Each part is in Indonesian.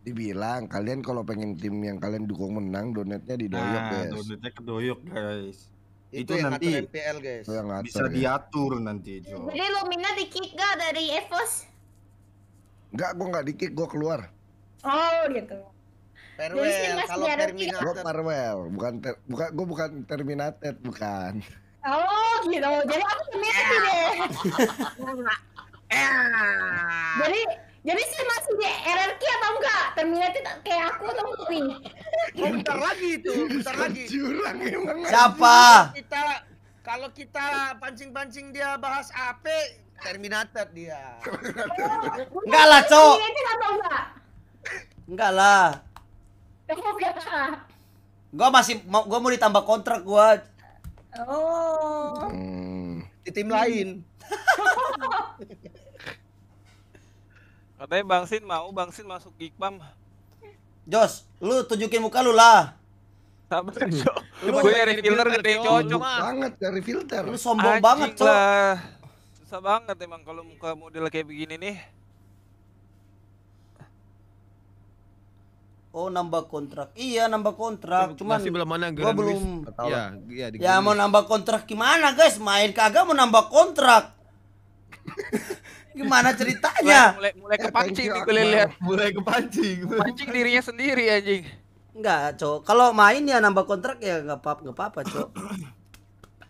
dibilang kalian kalau pengen tim yang kalian dukung menang donatnya didoyok nah, guys donatnya kedoyok guys itu, itu yang nanti MPL, guys. Yang ngatur, bisa ya. diatur nanti Jo. jadi Lumina di kick gak dari Evos Enggak, gua nggak di kick gua keluar oh gitu Farewell, kalau Terminator. Gue farewell, bukan ter, bukan gue bukan Terminator, bukan. Oh gitu, jadi aku Terminator deh. Jadi jadi sih masih di RRQ atau enggak? Terminated kayak aku atau enggak nih? Oh, bentar lagi itu, bentar lagi. Jurang emang. Siapa? Kita kalau kita pancing-pancing dia bahas AP, Terminator dia. Oh, enggak lah, Cok. Oh, enggak lah. Enggak Gua masih mau gua mau ditambah kontrak gua. Oh. Di tim lain. Katanya Bang Sin mau Bang Sin masuk Gikpam. Jos, lu tunjukin muka lu lah. Sabar, Cok. Lu gue nyari filter gede cocok banget dari filter. Lu sombong Ajing banget, Cok. Susah banget emang kalau muka model kayak begini nih. Oh nambah kontrak. Iya nambah kontrak. Cuman Masih belum mana gue belum ya, iya, ya, ya mau nambah kontrak gimana guys? Main kagak mau nambah kontrak. Gimana ceritanya? Mulai mulai, eh, mulai kepancing nih gue lihat. Mulai kepancing. Pancing dirinya sendiri anjing. Enggak, Cok. Kalau main ya nambah kontrak ya nggak apa nggak apa Cok.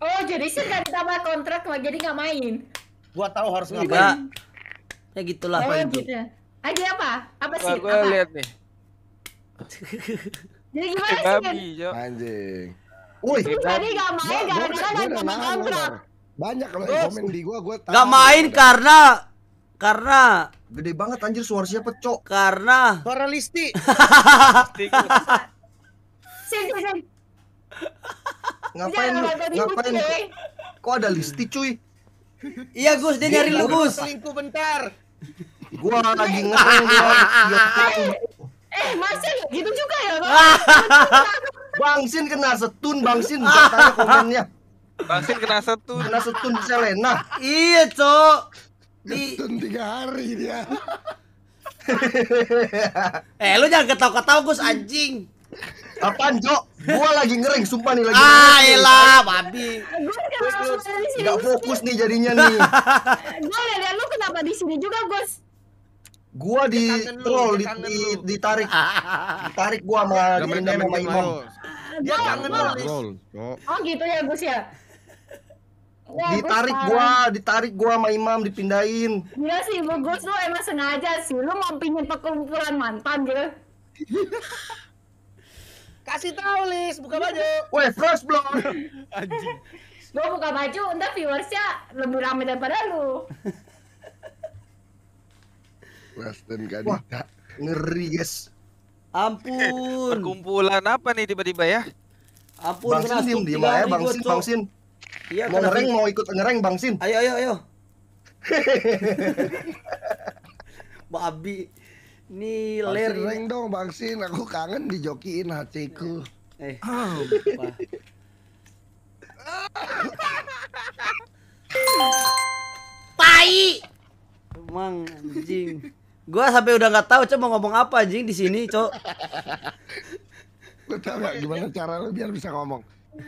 Oh, jadi sih nggak ditambah kontrak mah jadi nggak main. Gua tahu harus nggak? Enggak. Ya gitulah kayak oh, gitu. Ada apa? Apa sih? Gua, apa? lihat nih. jadi gimana sih? Babi, Anjing. Woi, tadi gak main gara-gara ada kontrak. Banyak kalau komen di gua gua tahu. Gak main karena karena gede banget anjir suara siapa, Cok? Karena suara Listi. ngapain lu? Ngapain? Eh. Kok ada Listi, cuy? Iya, Gus, dia nyari lu, Gus. Selingkuh bentar. Gua lagi ngerem gua. Eh, eh masih gitu juga ya, Bangsin kena setun, Bangsin. Katanya komennya. Bangsin kena setun. Kena setun Selena. Iya, Cok di tiga hari dia eh lu jangan ketawa-ketawa Gus anjing Apaan Jo? Gua lagi ngering, sumpah nih lagi Ah elah, babi eh, Gak fokus nih jadinya nih eh, Gue liat lu kenapa di sini juga Gus? Gua di troll, di, ditarik Ditarik gua sama Dinda sama Imam eh, Dia kangen lu Oh gitu ya Gus ya? Ya, ditarik gue gua, ditarik gua sama Imam dipindahin. Iya sih, Bagus lu emang sengaja sih. Lu mau pingin perkumpulan mantan gitu. Kasih tahu Lis, buka baju. Weh, first blood. Anjing. Gua buka baju, entar viewersnya lebih ramai daripada lu. Western Gadita. Wah, ngeri guys. Ampun. Perkumpulan apa nih tiba-tiba ya? Ampun, Bang Sin, diem, diem Bang Sin, Bang Sin. Iya, mau ngereng mau ikut ngereng Bang Sin. Ayo ayo ayo. Babi. Nih ler ngereng dong Bang Sin, aku kangen dijokiin hatiku. Eh. Ah. Tai. Emang anjing. Gua sampai udah nggak tahu coba ngomong apa anjing di sini, cok. Lu tahu gak gimana cara lu biar bisa ngomong?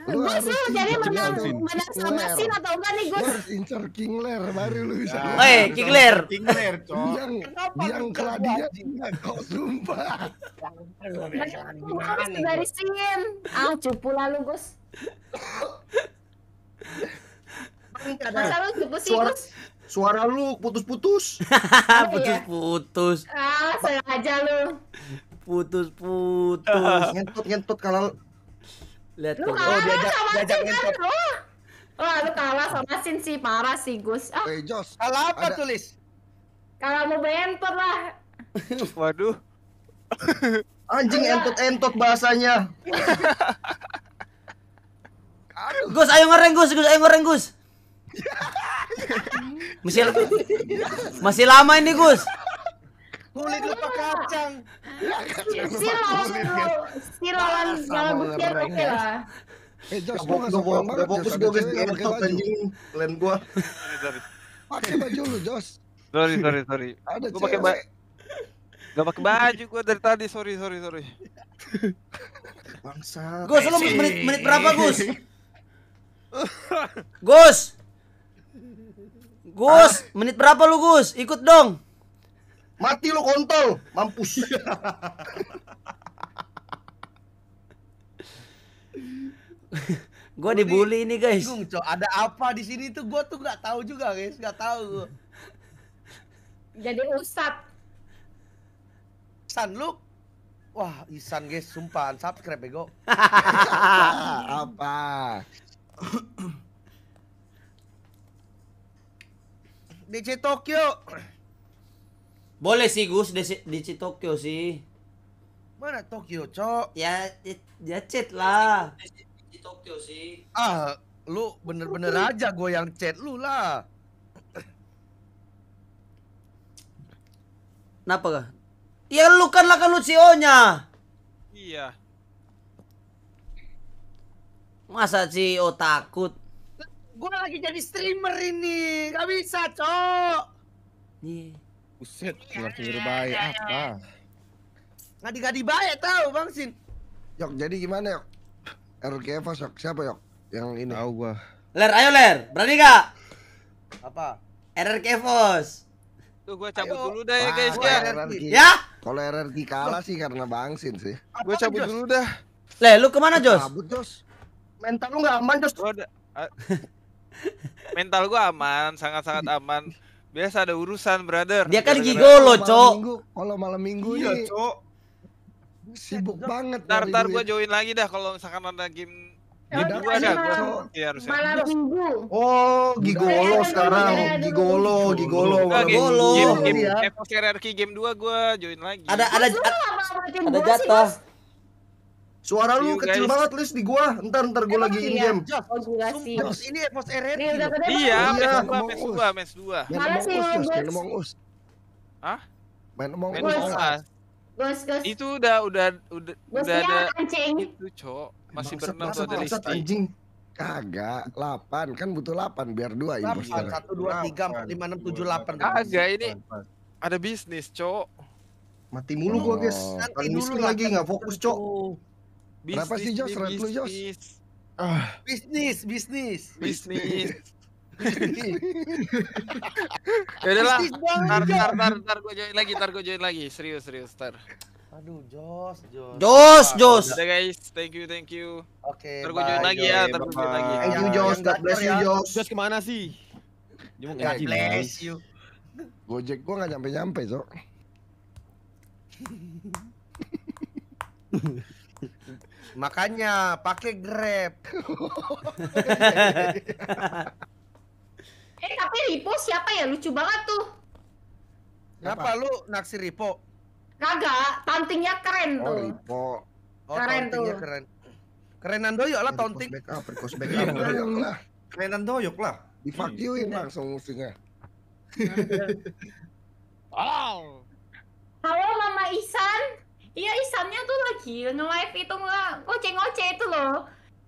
lu bisa harus jadi menang menang sama Sin atau enggak nih gue harus incer King baru lu bisa ya, eh King Kingler, King Yang Yang biang keladia juga kau sumpah harus kan dibarisin. ah cupu lalu Gus masa lu cupu sih Gus suara lu putus-putus putus-putus iya. ah sengaja lu putus-putus ngentut ngentut kalau Lihat lu kalah oh, diajak, sama diajak Sin kan lu. Wah, lu kalah sama Sin sih, parah sih Gus. Ah. Hey, Jos. Kalah apa ada... tulis? Kalah mau bentot lah. Waduh. Anjing entot-entot bahasanya. Gus ayo ngereng Gus, Gus ayo ngereng Gus. masih masih lama ini Gus. Kulit lupa kacang si lawan si lawan bukti oke lah Eh gue gak sopan banget Gue anjing gue Pakai baju lu Sorry, sorry, sorry Gue baju Gak baju gue dari tadi, sorry, sorry, sorry Bangsa Gus, lu menit, eh, menit berapa eh. Gus? Gus Gus, menit berapa lu Gus? Ikut dong Mati lo kontol, mampus. gue dibully ini guys. Bingung, co. Ada apa di sini tuh gue tuh nggak tahu juga guys, nggak tahu. Jadi ustad. San lu Wah, Isan guys, sumpah subscribe bego. apa? DC Tokyo. Boleh sih Gus di, di Tokyo sih. Mana Tokyo, Cok? Ya, ya, ya chat lah. Di Tokyo sih. Ah, lu bener-bener aja gue yang chat lu lah. Kenapa kah? Ya lu kan lah kan lu CEO-nya. Iya. Masa CEO takut? Gue lagi jadi streamer ini, gak bisa, Cok. iya Yeah. Buset, sumber-sumber iya, iya, baik iya, apa? Ngadi-ngadi baik tahu Bang Sin. Yok, jadi gimana, Yok? RKF yok, siapa, Yok? Yang ini. Tahu gua. Ler, ayo Ler, berani gak? Apa? RRKFOS. Tuh gua cabut Ayo. dulu dah ya guys ya. Ya? Kalau RRQ kalah sih karena bang sin sih. Apa gua cabut Jos? dulu dah. ler lu kemana Jos? Cabut Jos. Mental lu nggak aman Jos. Gua ada, mental gua aman, sangat-sangat aman. Biasa ada urusan, brother. Dia kan gigolo, Cok. Kalau malam minggu ya, Cok. Sibuk banget. Ntar, ntar gue join lagi dah kalau misalkan ada game ya, Game dua ada, gue Malam ya, ya. minggu. Oh, gigolo sekarang. Gigolo, gigolo, gigolo. Game, game, game, game, game, game, game, game, game, ada ada game, Suara lu kecil guys. banget list di gua. Ntar ntar gua lagi in game. Konspirasi. ini Evos ya, RR. Iya, mes 2, mes 2, mes 2. Mana sih main Among Us? Hah? Main Among Us. Ghost, ghost. Itu udah udah udah udah ada anjing. itu, Cok. Masih berenang tuh ada list Anjing. Kagak, 8 kan butuh 8 biar 2 ini. 1 2 3 4 5 6 7 8. Kagak ini ada bisnis, Cok. Mati mulu gua, guys. Nanti dulu lagi enggak fokus, Cok. Bisnis, Kenapa sih Jos? Red lu Jos? Ah. Bisnis, bisnis. Bisnis. Yaudah lah, tar, tar, tar, tar gue join lagi, tar gue join lagi, serius, serius, tar. Aduh, Jos, Jos. Jos, Jos. Udah guys, thank you, thank you. Oke. Okay, Terus join lagi ya, terus join lagi. Thank you, Jos. God bless you, ya. Jos. Jos kemana sih? Dia mau ngaji. Bless you. Gojek gua nggak nyampe-nyampe, Cok. Makanya pakai Grab. eh tapi Ripo siapa ya? Lucu banget tuh. Kenapa lu naksir Ripo? Kagak, tantingnya keren oh, tuh. Oh, Ripo. Oh, keren tuh. keren. Kerenan doyok lah taunting. perkos up, perkos doyok lah. Kerenan doyok lah. Difakiuin iya. langsung musuhnya. wow Halo Mama Isan. Iya Isannya tuh lagi nge-live itu nggak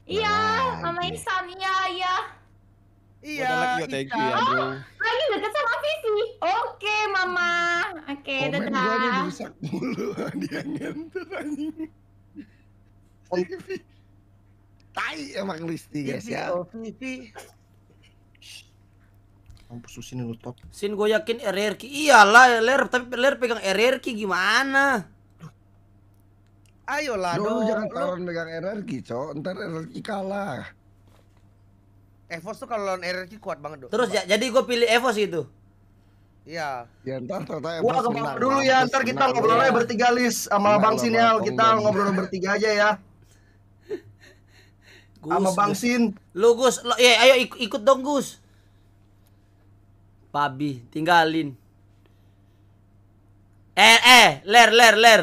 Iya, Mama Ihsan, iya, iya. Iya, thank you ya, bro. Oh, lagi deket sama Vivi. Oke, Mama. Oke, okay, oh, dadah. Komen gue rusak mulu, dia ngenter anjing. Vivi. Tai emang Listi, guys ya. Oh, Vivi. Mampus sini lu top. Sin gue yakin RRQ. Iyalah, Ler, tapi Ler pegang RRQ gimana? Ayolah dong. Lu jangan taruhan megang energi, cok. Ntar energi kalah. Evos eh, tuh kalau lawan energi kuat banget, dong. Terus ya, jadi gue pilih Evos gitu. Iya. Ya ntar ternyata Evos Wah, menang. Dulu ya, ntar kita ngobrolnya bertiga list sama Bang Sinyal. Kita ngobrol bertiga aja ya. Gus, sama Bang Sin. Lu Gus, ya ayo ikut dong Gus. Pabi, tinggalin. Eh eh, ler ler ler.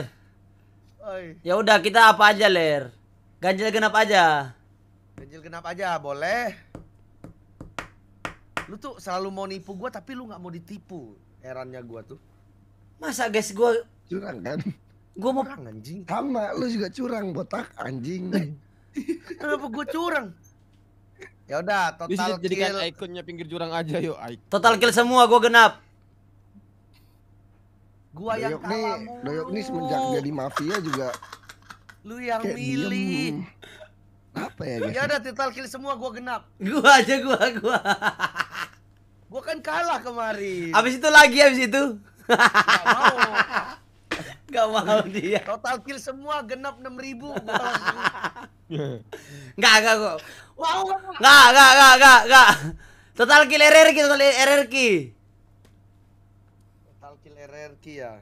Ya udah kita apa aja ler? Ganjil genap aja. Ganjil genap aja boleh. Lu tuh selalu mau nipu gua tapi lu nggak mau ditipu. erannya gua tuh. Masa guys gua curang kan? Gua mau curang anjing. Sama lu juga curang botak anjing. Eh, kenapa gua curang? Ya udah total Bisa kill. Jadikan ikonnya pinggir jurang aja yuk. Total kill semua gua genap. Gua doyok yang nih, kalamu. Doyok nih semenjak jadi mafia juga lu yang kayak milih. Diem. Apa ya guys? Ya udah total kill semua gua genap. Gua aja gua gua. gua kan kalah kemarin. Abis itu lagi abis itu. Gak mau. Gak mau dia. Total kill semua genap 6000 Enggak enggak kok. Mau enggak? Enggak enggak enggak enggak. Total kill RRQ total RRQ. jerarquía.